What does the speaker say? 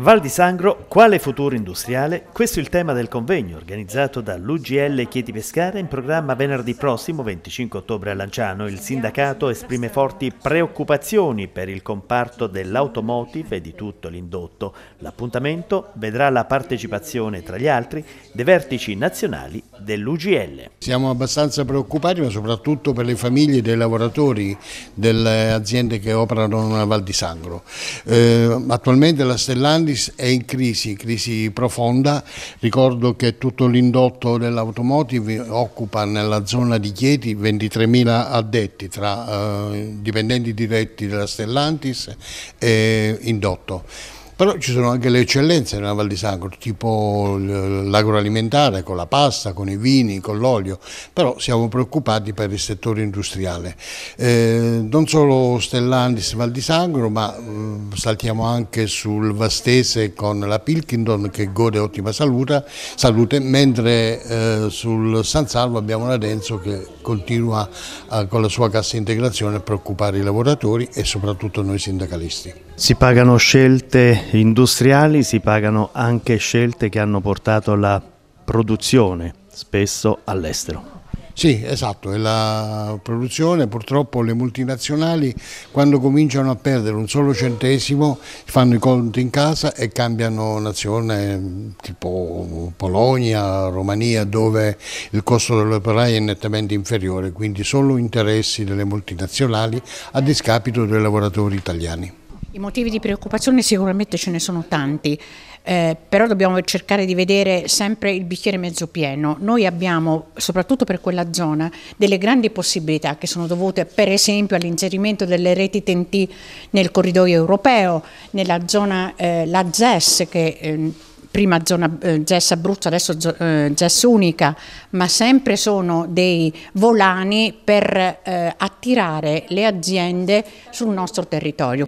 Val di Sangro, quale futuro industriale? Questo è il tema del convegno organizzato dall'UGL Chieti Pescara in programma venerdì prossimo 25 ottobre a Lanciano. Il sindacato esprime forti preoccupazioni per il comparto dell'automotive e di tutto l'indotto. L'appuntamento vedrà la partecipazione tra gli altri dei vertici nazionali dell'UGL. Siamo abbastanza preoccupati ma soprattutto per le famiglie dei lavoratori delle aziende che operano a Val di Sangro. Eh, attualmente la Stellantis è in crisi, crisi profonda. Ricordo che tutto l'indotto dell'automotive occupa nella zona di Chieti 23.000 addetti tra eh, dipendenti diretti della Stellantis e indotto però ci sono anche le eccellenze nella Val di Sangro, tipo l'agroalimentare con la pasta, con i vini, con l'olio, però siamo preoccupati per il settore industriale. Eh, non solo Stellandis Val di Sangro, ma mh, mm, saltiamo anche sul Vastese con la Pilkington che gode ottima saluta, salute, mentre eh, sul San Salvo abbiamo la Denso che continua eh, con la sua cassa integrazione a preoccupare i lavoratori e soprattutto noi sindacalisti. Si pagano scelte industriali si pagano anche scelte che hanno portato la produzione, spesso all'estero. Sì, esatto, e la produzione purtroppo le multinazionali quando cominciano a perdere un solo centesimo fanno i conti in casa e cambiano nazione tipo Polonia, Romania dove il costo dell'operaio è nettamente inferiore, quindi solo interessi delle multinazionali a discapito dei lavoratori italiani. I motivi di preoccupazione sicuramente ce ne sono tanti, eh, però dobbiamo cercare di vedere sempre il bicchiere mezzo pieno. Noi abbiamo, soprattutto per quella zona, delle grandi possibilità che sono dovute per esempio all'inserimento delle reti TNT nel corridoio europeo, nella zona eh, la ZES che... Eh, prima zona eh, GES Abruzzo, adesso eh, GES Unica, ma sempre sono dei volani per eh, attirare le aziende sul nostro territorio.